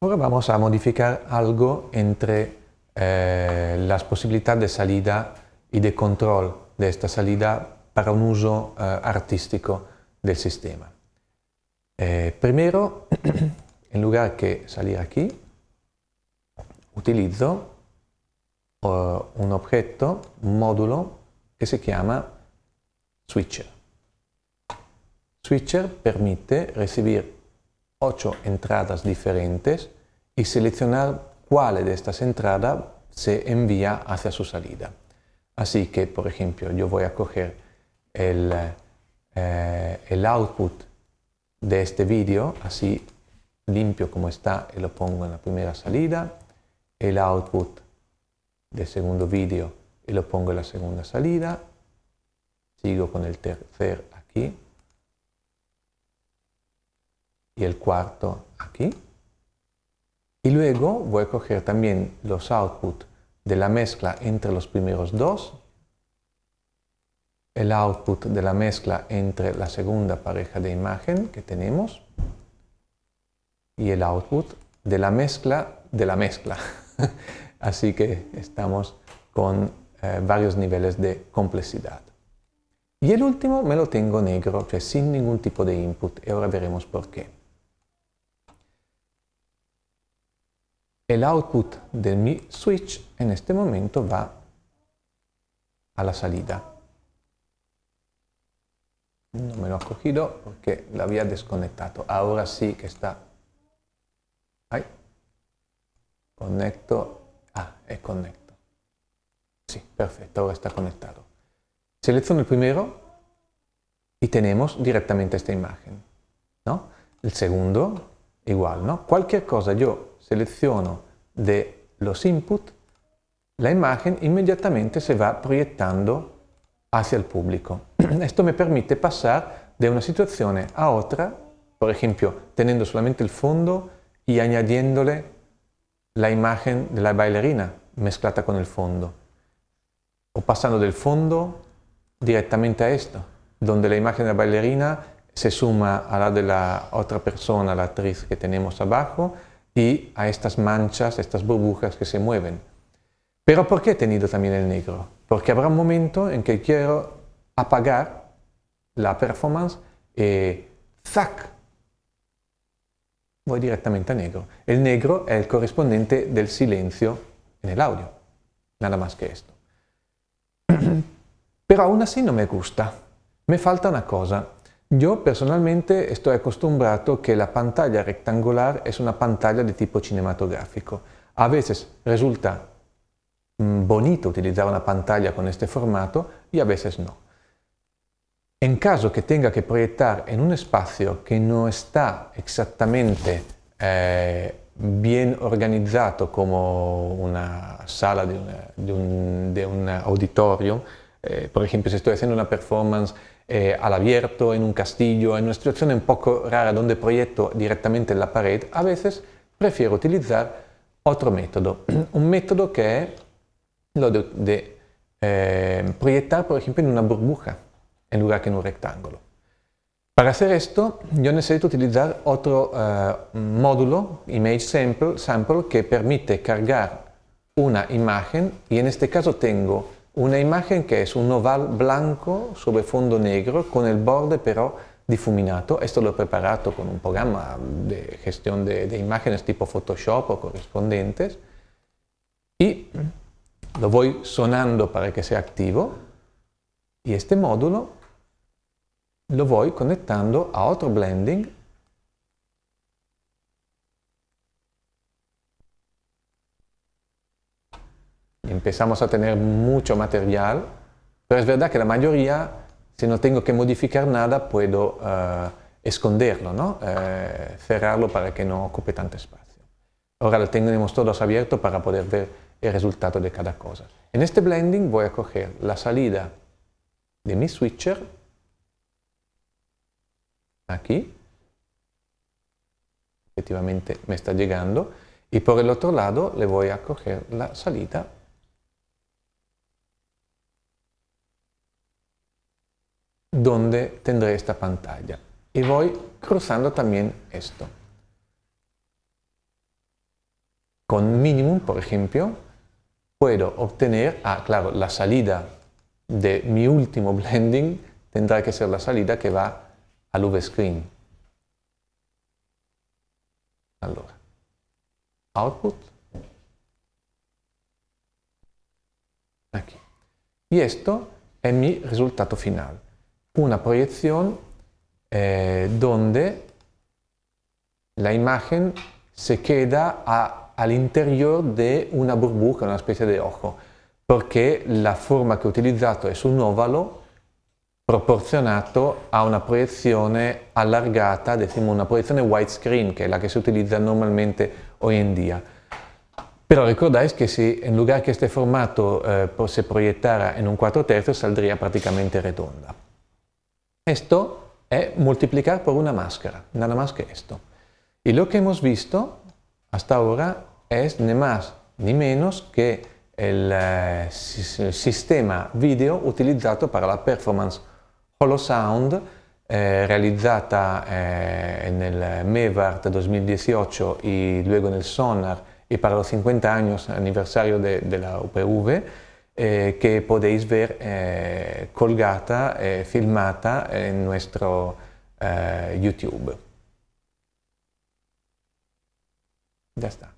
Ora vamos a modificar algo entre eh, las posibilidades de salida y de control de esta salida para un uso eh, artístico del sistema. Eh, primero, en lugar que salir aquí, utilizo eh, un objeto, un módulo que se llama switcher. Switcher permite recibir ocho entradas diferentes y seleccionar cuál de estas entradas se envía hacia su salida. Así que, por ejemplo, yo voy a coger el, eh, el output de este vídeo, así limpio como está y lo pongo en la primera salida, el output del segundo vídeo y lo pongo en la segunda salida, sigo con el tercer aquí y el cuarto aquí. Y luego voy a coger también los output de la mezcla entre los primeros dos, el output de la mezcla entre la segunda pareja de imagen que tenemos y el output de la mezcla de la mezcla. Así que estamos con eh, varios niveles de complejidad. Y el último me lo tengo negro, que sin ningún tipo de input, y ahora veremos por qué. el output de mi switch en este momento va a la salida. No me lo ha cogido porque lo había desconectado. Ahora sí que está. Conecto. Ah, es conecto. Sí, perfecto, ahora está conectado. Selecciono el primero y tenemos directamente esta imagen. ¿no? El segundo, igual, ¿no? Cualquier cosa yo selecciono de los inputs, la imagen inmediatamente se va proyectando hacia el público. Esto me permite pasar de una situación a otra, por ejemplo, teniendo solamente el fondo y añadiéndole la imagen de la bailarina mezclada con el fondo. O pasando del fondo directamente a esto, donde la imagen de la bailarina se suma a la de la otra persona, la actriz que tenemos abajo, y a estas manchas, estas burbujas que se mueven. Pero ¿por qué he tenido también el negro? Porque habrá un momento en que quiero apagar la performance, y eh, ¡zac! Voy directamente a negro. El negro es el correspondiente del silencio en el audio, nada más que esto. Pero aún así no me gusta. Me falta una cosa, Yo personalmente estoy acostumbrado que la pantalla rectangular es una pantalla de tipo cinematográfico. A veces resulta mm, bonito utilizar una pantalla con este formato y a veces no. En caso que tenga que proyectar en un espacio que no está exactamente eh, bien organizado como una sala de, una, de, un, de un, auditorio, eh, por ejemplo, si estoy haciendo una performance eh, all'abierto, en un castillo, en una situación un poco rara donde proyecto directamente la pared, a veces prefiero utilizar otro método. un método que es lo de, de eh, proyectar, por ejemplo, en una burbuja, en lugar que en un rectángulo. Para hacer esto, yo necesito utilizar otro eh, módulo, Image sample, sample, que permite cargar una imagen y en este caso tengo una imagen che è un oval blanco sobre fondo negro con il borde però difuminato. Esto l'ho preparato con un programma de gestión de, de imágenes tipo Photoshop o correspondientes y lo voy sonando para que sea activo y este módulo lo voy conectando a otro blending empezamos a tener mucho material, pero es verdad que la mayoría, si no tengo que modificar nada, puedo eh, esconderlo, ¿no? Eh, cerrarlo para que no ocupe tanto espacio. Ahora lo tenemos todos abierto para poder ver el resultado de cada cosa. En este blending voy a coger la salida de mi switcher, aquí, efectivamente me está llegando, y por el otro lado le voy a coger la salida donde tendré esta pantalla. Y voy cruzando también esto. Con Minimum, por ejemplo, puedo obtener, ah, claro, la salida de mi último blending tendrá que ser la salida que va al V-Screen. Allora, output. Aquí. Y esto es mi resultado final. una proyección eh, donde la imagen se queda a, al interior de una burbuja, una specie de ojo, perché la forma che ho utilizzato è su un óvalo proporzionato a una proiezione allargata, diciamo una proiezione widescreen, che è la che si utilizza normalmente hoy en día. Pero recordáis que si en lugar que este formato eh, se proyectara en un 4 tercios, saldría prácticamente redonda. Esto es eh, multiplicar por una máscara, nada más que esto. Y lo que hemos visto hasta ahora es ni más ni menos que el, eh, sistema video utilizado para la performance HoloSound eh, realizada realizzata el nel MEVART 2018 y luego en el SONAR y para los 50 años, aniversario de la UPV eh, che potete vedere eh, colgata e filmata in nostro eh, YouTube. Ya está.